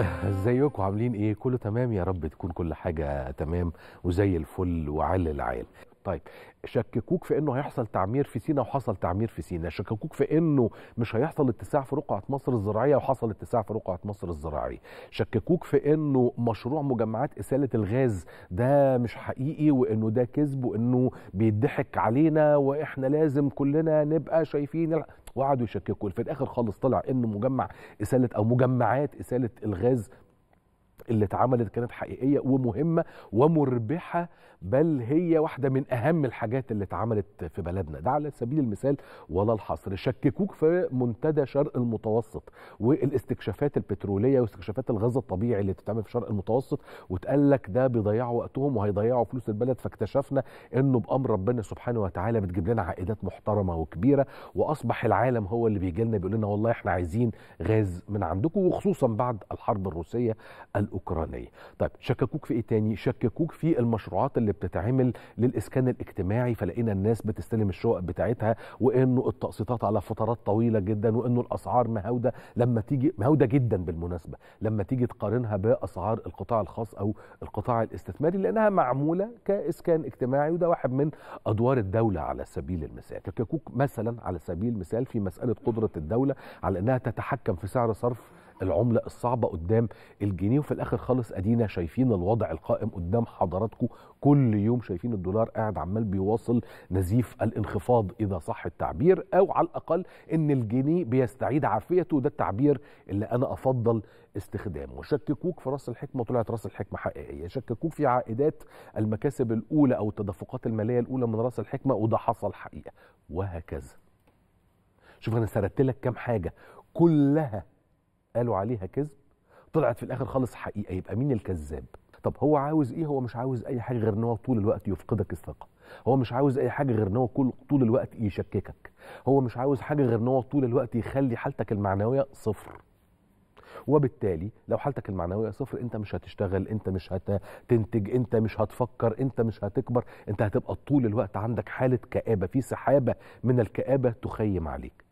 ازيكم عاملين ايه كله تمام يا رب تكون كل حاجه تمام وزي الفل وعلى العال طيب شككوك في انه هيحصل تعمير في سينا وحصل تعمير في سينا شككوك في انه مش هيحصل اتساع في رقعه مصر الزراعيه وحصل اتساع في رقعه مصر الزراعيه شككوك في انه مشروع مجمعات اساله الغاز ده مش حقيقي وانه ده كذب وانه بيضحك علينا واحنا لازم كلنا نبقى شايفين وقعدوا يشككوا في الاخر خالص طلع انه مجمع اساله او مجمعات اساله الغاز اللي اتعملت كانت حقيقيه ومهمه ومربحه بل هي واحده من اهم الحاجات اللي اتعملت في بلدنا ده على سبيل المثال ولا الحصر شككوك في منتدى شرق المتوسط والاستكشافات البتروليه واستكشافات الغاز الطبيعي اللي بتتعمل في شرق المتوسط وتقال لك ده بيضيعوا وقتهم وهيضيعوا فلوس البلد فاكتشفنا انه بامر ربنا سبحانه وتعالى بتجيب لنا عائدات محترمه وكبيره واصبح العالم هو اللي بيجي لنا بيقول لنا والله احنا عايزين غاز من عندكم وخصوصا بعد الحرب الروسيه الأوكرانية طيب شككوك في إيه تاني شككوك في المشروعات اللي بتتعمل للإسكان الاجتماعي فلقينا الناس بتستلم الشقق بتاعتها وإنه التقسيطات على فترات طويلة جدا وإنه الأسعار مهودة لما تيجي مهودة جدا بالمناسبة لما تيجي تقارنها بأسعار القطاع الخاص أو القطاع الاستثماري لأنها معمولة كإسكان اجتماعي وده واحد من أدوار الدولة على سبيل المثال شككوك مثلا على سبيل المثال في مسألة قدرة الدولة على أنها تتحكم في سعر صرف العمله الصعبه قدام الجنيه وفي الاخر خالص ادينا شايفين الوضع القائم قدام حضراتكم كل يوم شايفين الدولار قاعد عمال بيواصل نزيف الانخفاض اذا صح التعبير او على الاقل ان الجنيه بيستعيد عافيته ده التعبير اللي انا افضل استخدامه شككوك في راس الحكمه وطلعت راس الحكمه حقيقيه شككوك في عائدات المكاسب الاولى او التدفقات الماليه الاولى من راس الحكمه وده حصل حقيقه وهكذا شوف انا سردت لك كام حاجه كلها قالوا عليها كذب طلعت في الاخر خالص حقيقه يبقى مين الكذاب طب هو عاوز ايه هو مش عاوز اي حاجه غير ان هو طول الوقت يفقدك الثقه هو مش عاوز اي حاجه غير ان هو طول الوقت يشككك هو مش عاوز حاجه غير ان هو طول الوقت يخلي حالتك المعنويه صفر وبالتالي لو حالتك المعنويه صفر انت مش هتشتغل انت مش هتنتج انت مش هتفكر انت مش هتكبر انت هتبقى طول الوقت عندك حاله كابه في سحابه من الكابه تخيم عليك